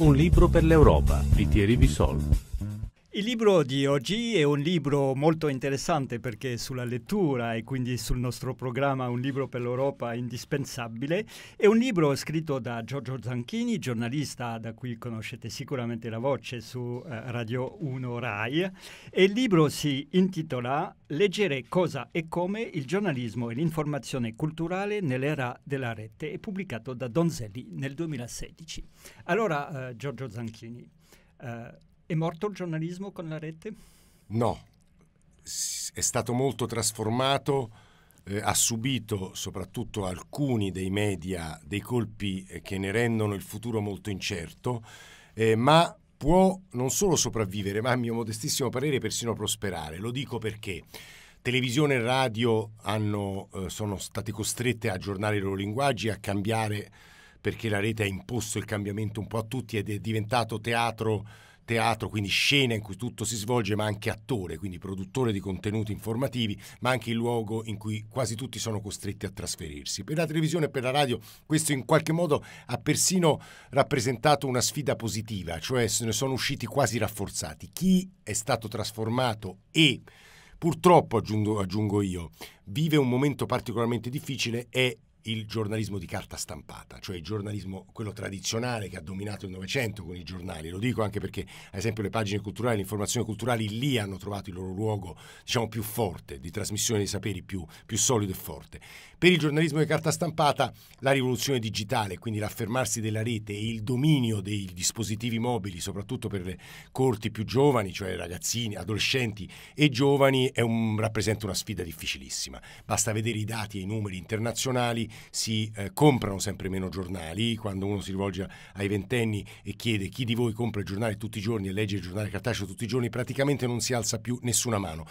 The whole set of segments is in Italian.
Un libro per l'Europa di Thierry Bissol. Il libro di oggi è un libro molto interessante perché sulla lettura e quindi sul nostro programma Un libro per l'Europa indispensabile. È un libro scritto da Giorgio Zanchini, giornalista da cui conoscete sicuramente la voce su eh, Radio 1 Rai. E il libro si intitola Leggere cosa e come il giornalismo e l'informazione culturale nell'era della rete è pubblicato da Donzelli nel 2016. Allora, eh, Giorgio Zanchini. Eh, è morto il giornalismo con la rete? No, è stato molto trasformato, eh, ha subito soprattutto alcuni dei media dei colpi eh, che ne rendono il futuro molto incerto, eh, ma può non solo sopravvivere, ma a mio modestissimo parere persino prosperare. Lo dico perché televisione e radio hanno, eh, sono state costrette a aggiornare i loro linguaggi, a cambiare perché la rete ha imposto il cambiamento un po' a tutti ed è diventato teatro teatro, quindi scena in cui tutto si svolge, ma anche attore, quindi produttore di contenuti informativi, ma anche il luogo in cui quasi tutti sono costretti a trasferirsi. Per la televisione e per la radio questo in qualche modo ha persino rappresentato una sfida positiva, cioè se ne sono usciti quasi rafforzati. Chi è stato trasformato e purtroppo, aggiungo, aggiungo io, vive un momento particolarmente difficile è il giornalismo di carta stampata, cioè il giornalismo, quello tradizionale che ha dominato il Novecento con i giornali. Lo dico anche perché, ad esempio, le pagine culturali, le informazioni culturali lì hanno trovato il loro luogo, diciamo, più forte, di trasmissione dei saperi più, più solido e forte. Per il giornalismo di carta stampata, la rivoluzione digitale, quindi l'affermarsi della rete e il dominio dei dispositivi mobili, soprattutto per le corti più giovani, cioè ragazzini, adolescenti e giovani, un, rappresenta una sfida difficilissima. Basta vedere i dati e i numeri internazionali si eh, comprano sempre meno giornali, quando uno si rivolge ai ventenni e chiede chi di voi compra il giornale tutti i giorni e legge il giornale cartaceo tutti i giorni, praticamente non si alza più nessuna mano.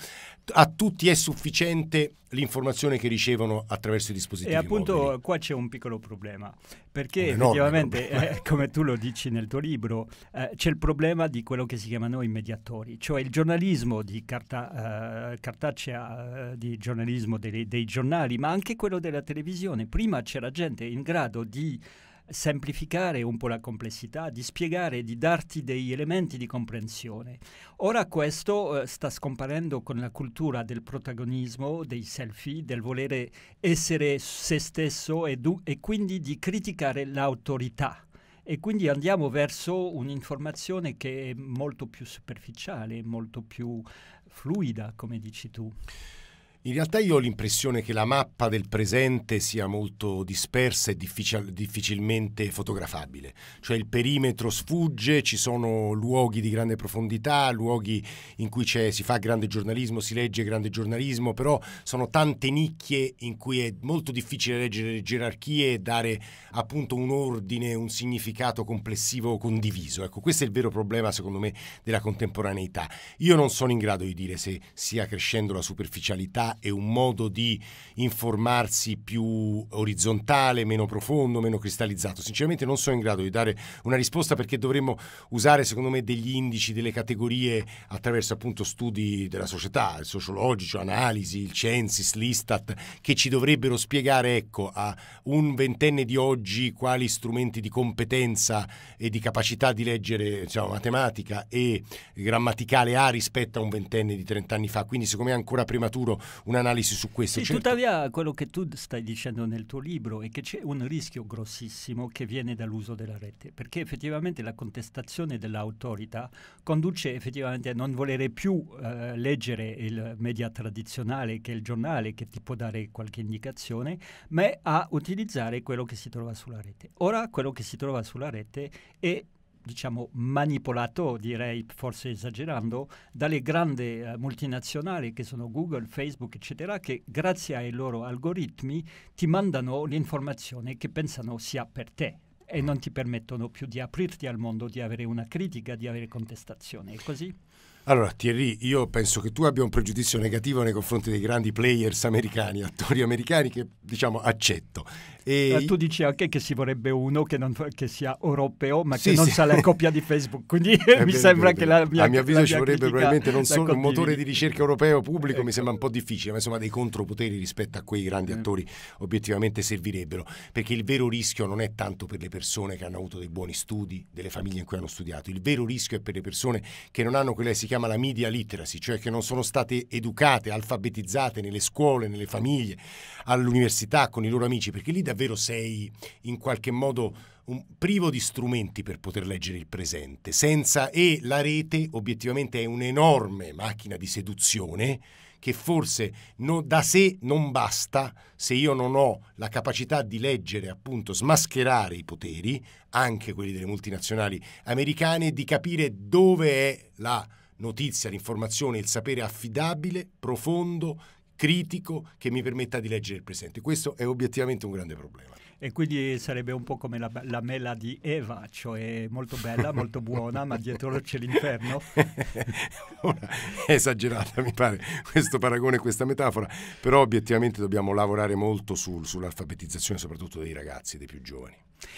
A tutti è sufficiente l'informazione che ricevono attraverso i dispositivi. E appunto mobili. qua c'è un piccolo problema, perché effettivamente, eh, come tu lo dici nel tuo libro, eh, c'è il problema di quello che si chiamano i mediatori, cioè il giornalismo di carta, eh, cartacea, eh, di giornalismo dei, dei giornali, ma anche quello della televisione, prima c'era gente in grado di semplificare un po' la complessità, di spiegare, di darti degli elementi di comprensione. Ora questo eh, sta scomparendo con la cultura del protagonismo, dei selfie, del volere essere se stesso e, e quindi di criticare l'autorità. E quindi andiamo verso un'informazione che è molto più superficiale, molto più fluida, come dici tu. In realtà io ho l'impressione che la mappa del presente sia molto dispersa e difficil difficilmente fotografabile, cioè il perimetro sfugge, ci sono luoghi di grande profondità, luoghi in cui si fa grande giornalismo, si legge grande giornalismo, però sono tante nicchie in cui è molto difficile leggere le gerarchie e dare appunto un ordine, un significato complessivo condiviso. Ecco, questo è il vero problema secondo me della contemporaneità. Io non sono in grado di dire se sia crescendo la superficialità e un modo di informarsi più orizzontale, meno profondo, meno cristallizzato. Sinceramente non sono in grado di dare una risposta perché dovremmo usare secondo me degli indici, delle categorie attraverso appunto studi della società, il sociologico, analisi, il Censis, l'Istat, che ci dovrebbero spiegare ecco, a un ventenne di oggi quali strumenti di competenza e di capacità di leggere diciamo, matematica e grammaticale ha rispetto a un ventenne di trent'anni fa. Quindi secondo me è ancora prematuro un'analisi su questo. Sì, certo. Tuttavia quello che tu stai dicendo nel tuo libro è che c'è un rischio grossissimo che viene dall'uso della rete, perché effettivamente la contestazione dell'autorità conduce effettivamente a non volere più eh, leggere il media tradizionale che è il giornale che ti può dare qualche indicazione, ma a utilizzare quello che si trova sulla rete. Ora quello che si trova sulla rete è diciamo, manipolato, direi forse esagerando, dalle grandi eh, multinazionali che sono Google, Facebook, eccetera, che grazie ai loro algoritmi ti mandano l'informazione che pensano sia per te e non ti permettono più di aprirti al mondo, di avere una critica, di avere contestazione. È così? Allora, Thierry, io penso che tu abbia un pregiudizio negativo nei confronti dei grandi players americani, attori americani, che diciamo accetto. E... Eh, tu dici anche che si vorrebbe uno che, non, che sia europeo ma sì, che non sì. sa la coppia di Facebook, quindi mi beh, sembra beh, che la mia... A mio avviso ci vorrebbe probabilmente non solo un motore di ricerca europeo pubblico, ecco. mi sembra un po' difficile, ma insomma dei contropoteri rispetto a quei grandi mm. attori obiettivamente servirebbero, perché il vero rischio non è tanto per le persone che hanno avuto dei buoni studi, delle famiglie in cui hanno studiato, il vero rischio è per le persone che non hanno quella che si chiama la media literacy, cioè che non sono state educate, alfabetizzate nelle scuole, nelle famiglie, all'università, con i loro amici, perché lì davvero davvero sei in qualche modo un, privo di strumenti per poter leggere il presente, senza e la rete obiettivamente è un'enorme macchina di seduzione che forse no, da sé non basta se io non ho la capacità di leggere, appunto, smascherare i poteri, anche quelli delle multinazionali americane, di capire dove è la notizia, l'informazione, il sapere affidabile, profondo, critico che mi permetta di leggere il presente. Questo è obiettivamente un grande problema. E quindi sarebbe un po' come la, la mela di Eva, cioè molto bella, molto buona, ma dietro c'è l'inferno. è esagerata, mi pare, questo paragone, questa metafora, però obiettivamente dobbiamo lavorare molto sul, sull'alfabetizzazione, soprattutto dei ragazzi, dei più giovani.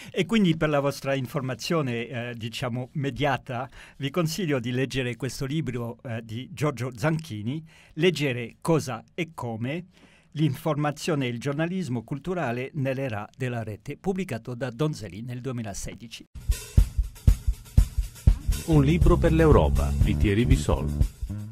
E quindi per la vostra informazione, eh, diciamo, mediata, vi consiglio di leggere questo libro eh, di Giorgio Zanchini, leggere Cosa e Come, L'informazione e il giornalismo culturale nell'era della rete, pubblicato da Donzelli nel 2016. Un libro per l'Europa di Thierry Bissol.